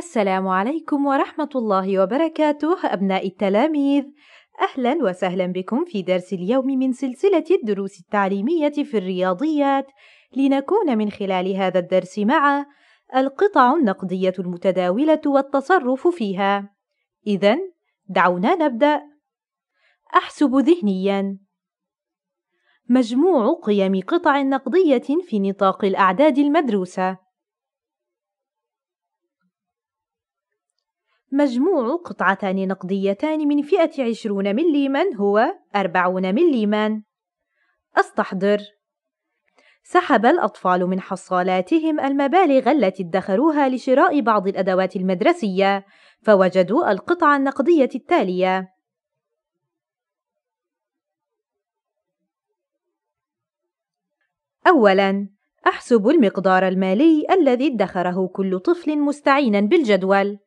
السلام عليكم ورحمة الله وبركاته أبناء التلاميذ أهلا وسهلا بكم في درس اليوم من سلسلة الدروس التعليمية في الرياضيات لنكون من خلال هذا الدرس مع القطع النقدية المتداولة والتصرف فيها إذا دعونا نبدأ أحسب ذهنيا مجموع قيم قطع نقدية في نطاق الأعداد المدروسة مجموع قطعتان نقديتان من فئة عشرون مليما هو أربعون مليما أستحضر سحب الأطفال من حصالاتهم المبالغ التي ادخروها لشراء بعض الأدوات المدرسية فوجدوا القطعة النقدية التالية أولاً أحسب المقدار المالي الذي ادخره كل طفل مستعيناً بالجدول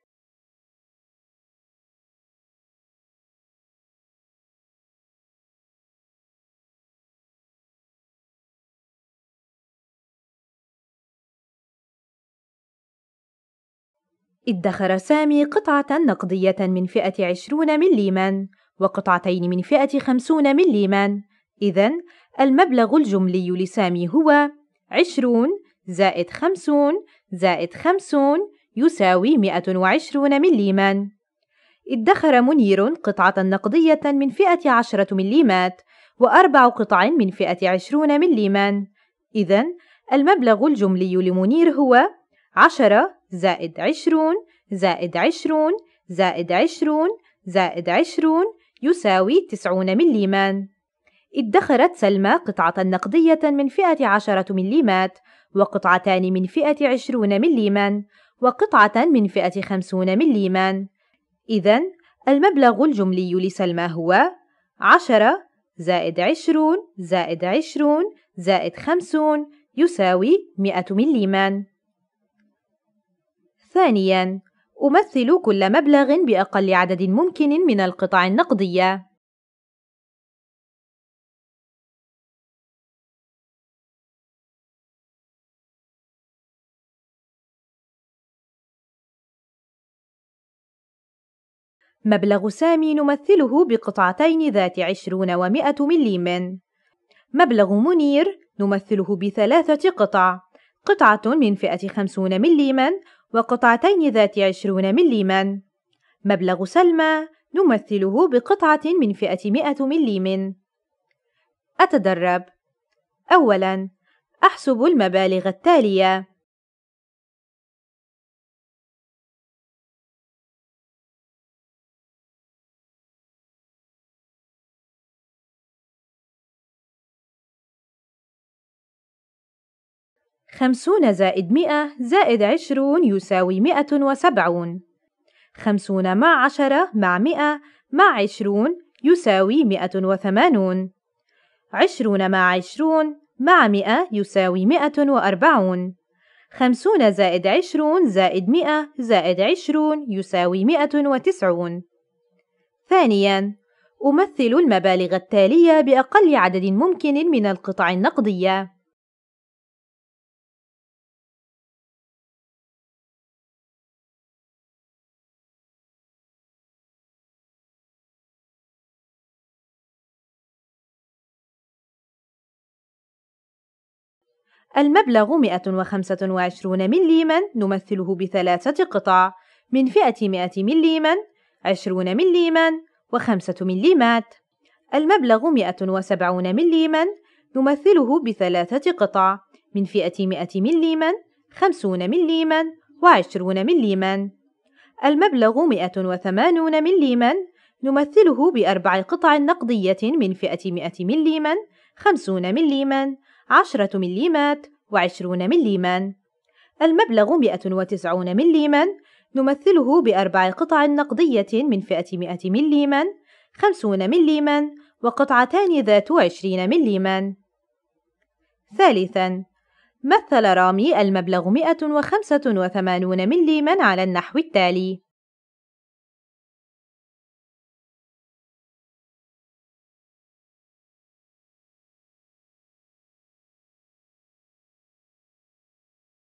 ادخر سامي قطعة نقدية من فئة عشرون مليما وقطعتين من فئة خمسون مليما إذا المبلغ الجملي لسامي هو عشرون زائد خمسون زائد خمسون يساوي مئة وعشرون مليما ادخر منير قطعة نقدية من فئة عشرة مليمات وأربع قطع من فئة عشرون مليما إذا المبلغ الجملي لمنير هو عشرة زائد عشرون زائد عشرون زائد عشرون زائد عشرون يساوي تسعون مليمان. ادخرت سلمى قطعة نقدية من فئة عشرة مليمات وقطعتان من فئة عشرون مليمان وقطعة من فئة خمسون مليمان. إذا المبلغ الجملي لسلمى هو عشرة زائد عشرون زائد عشرون زائد خمسون يساوي مئة مليمان ثانياً أمثل كل مبلغ بأقل عدد ممكن من القطع النقدية مبلغ سامي نمثله بقطعتين ذات عشرون ومائة مليم مبلغ منير نمثله بثلاثة قطع قطعة من فئة خمسون مليما وقطعتين ذات عشرون مليما مبلغ سلمى نمثله بقطعة من فئة مئة مليم أتدرب أولا أحسب المبالغ التالية خمسون زائد مئة زائد عشرون يساوي مئة وسبعون خمسون مع عشرة مع مئة مع عشرون يساوي مئة وثمانون عشرون مع عشرون مع مئة يساوي مئة وأربعون خمسون زائد عشرون زائد مئة زائد عشرون يساوي مئة وتسعون ثانياً أمثل المبالغ التالية بأقل عدد ممكن من القطع النقدية المبلغ 125 مليما نمثله بثلاثة قطع من فئة 100 مليما 20 مليما و5 مليمات المبلغ 170 مليما نمثله بثلاثة قطع من فئة 100 مليما 50 مليما و20 مليما المبلغ 180 مليما نمثله بأربع قطع نقدية من فئة 100 مليما 50 مليما 10 مليمات وعشرون مليما المبلغ 190 مليما نمثله بأربع قطع نقدية من فئة 100 مليما 50 مليما وقطعتان ذات 20 مليما ثالثا مثل رامي المبلغ 185 مليما على النحو التالي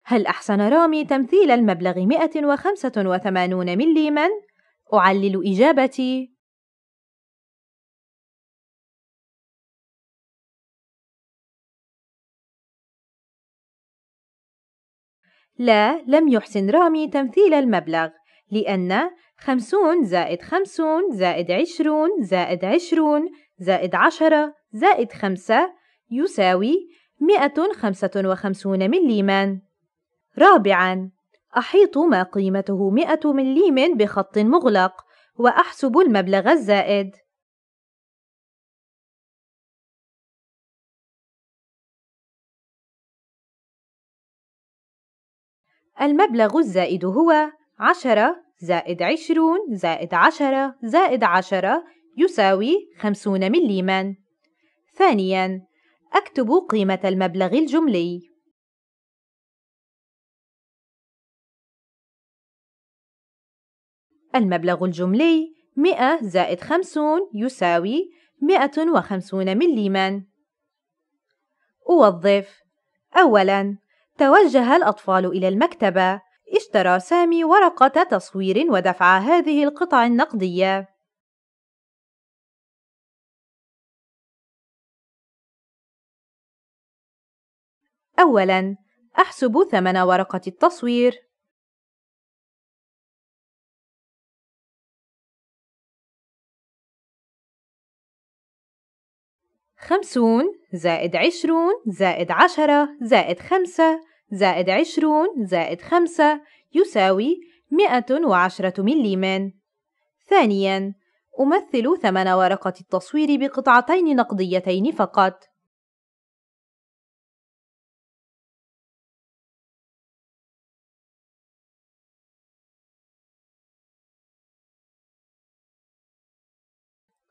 هل أحسن رامي تمثيل المبلغ 185 مليما؟ أعلل إجابتي لا لم يحسن رامي تمثيل المبلغ لأن 50 زائد 50 زائد 20 زائد 20 زائد 10 زائد 5 يساوي 155 مليما رابعاً أحيط ما قيمته 100 مليم بخط مغلق وأحسب المبلغ الزائد المبلغ الزائد هو 10 زائد 20 زائد 10 زائد 10 يساوي 50 مليما ثانياً أكتب قيمة المبلغ الجملي المبلغ الجملي 100 زائد 50 يساوي 150 مليما أوظف أولا توجه الأطفال إلى المكتبة اشترى سامي ورقة تصوير ودفع هذه القطع النقدية أولاً أحسب ثمن ورقة التصوير خمسون زائد عشرون زائد عشرة زائد خمسة زائد عشرون زائد خمسة يساوي مئة وعشرة مليما ثانياً أمثل ثمن ورقة التصوير بقطعتين نقديتين فقط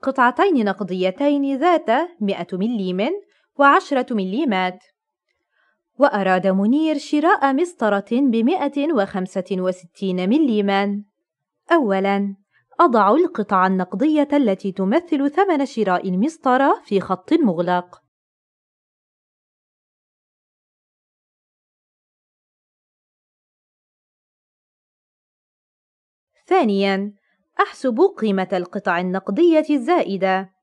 قطعتين نقديتين ذات 100 مليم و10 مليمات وأراد منير شراء مسطرة ب ب165 مليما أولاً أضع القطع النقدية التي تمثل ثمن شراء المسطرة في خط مغلق ثانياً أحسب قيمة القطع النقدية الزائدة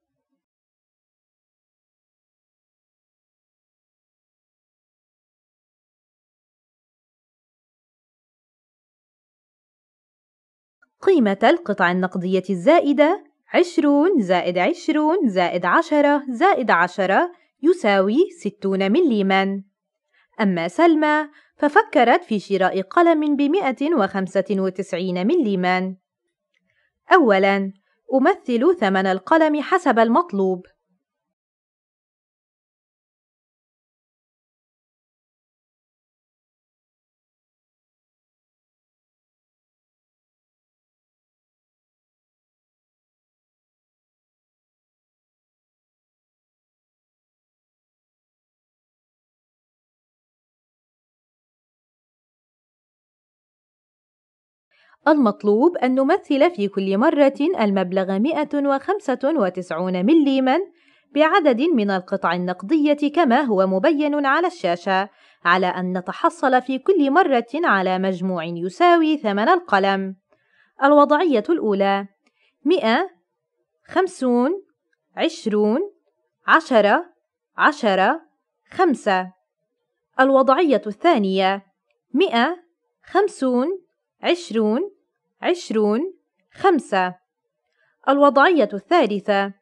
قيمة القطع النقدية الزائدة 20 زائد 20 زائد 10 زائد 10 يساوي 60 مليما أما سلمى ففكرت في شراء قلم بمئة وخمسة وتسعين مليما أولاً أمثل ثمن القلم حسب المطلوب المطلوب أن نمثل في كل مرة المبلغ 195 مليما بعدد من القطع النقدية كما هو مبين على الشاشة على أن نتحصل في كل مرة على مجموع يساوي ثمن القلم الوضعية الأولى 100 50 20 10 10 5 الوضعية الثانية 100 50 عشرون عشرون خمسة الوضعية الثالثة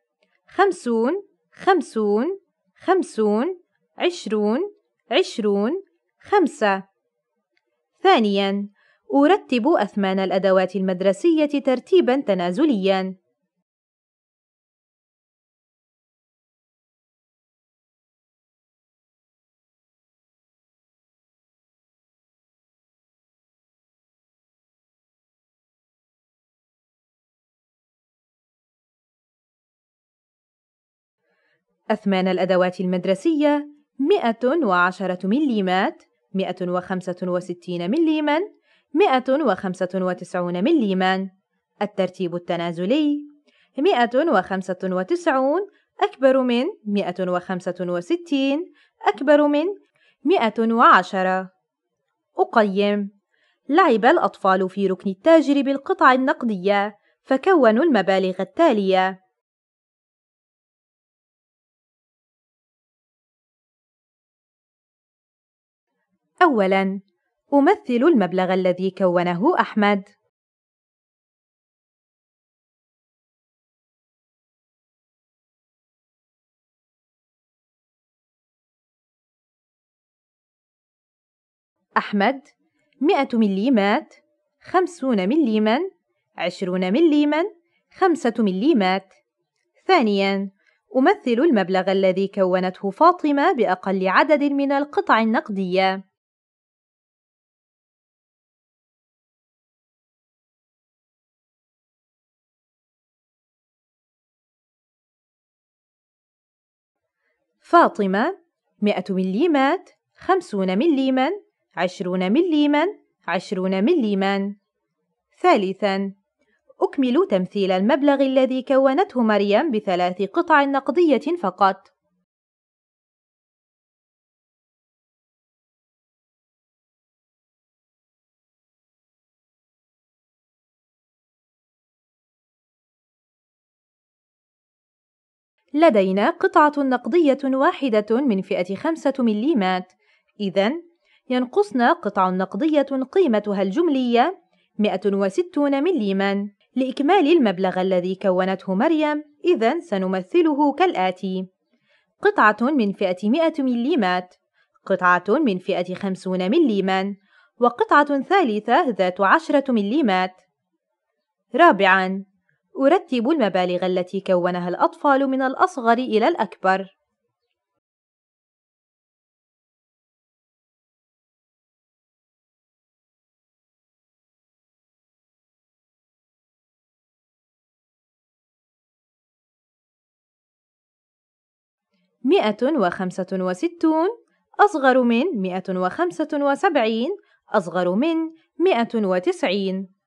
خمسون خمسون خمسون عشرون عشرون خمسة ثانياً أرتب أثمان الأدوات المدرسية ترتيباً تنازلياً أثمان الأدوات المدرسية 110 مليمات 165 مليما 195 مليما الترتيب التنازلي 195 أكبر من 165 أكبر من 110 أقيم لعب الأطفال في ركن التاجر بالقطع النقدية فكونوا المبالغ التالية أولاً أمثل المبلغ الذي كونه أحمد أحمد مئة مليمات خمسون مليما عشرون مليما خمسة مليمات ثانيا أمثل المبلغ الذي كونته فاطمة بأقل عدد من القطع النقدية فاطمة 100 مليمات 50 مليما 20 مليما 20 مليما ثالثا أكمل تمثيل المبلغ الذي كونته مريم بثلاث قطع نقدية فقط لدينا قطعة نقدية واحدة من فئة 5 مليمات إذا ينقصنا قطع نقدية قيمتها الجملية 160 مليما لإكمال المبلغ الذي كونته مريم إذا سنمثله كالآتي قطعة من فئة 100 مليمات قطعة من فئة 50 مليما وقطعة ثالثة ذات 10 مليمات رابعاً أرتب المبالغ التي كونها الأطفال من الأصغر إلى الأكبر مئة وخمسة وستون أصغر من مئة وخمسة وسبعين أصغر من مئة وتسعين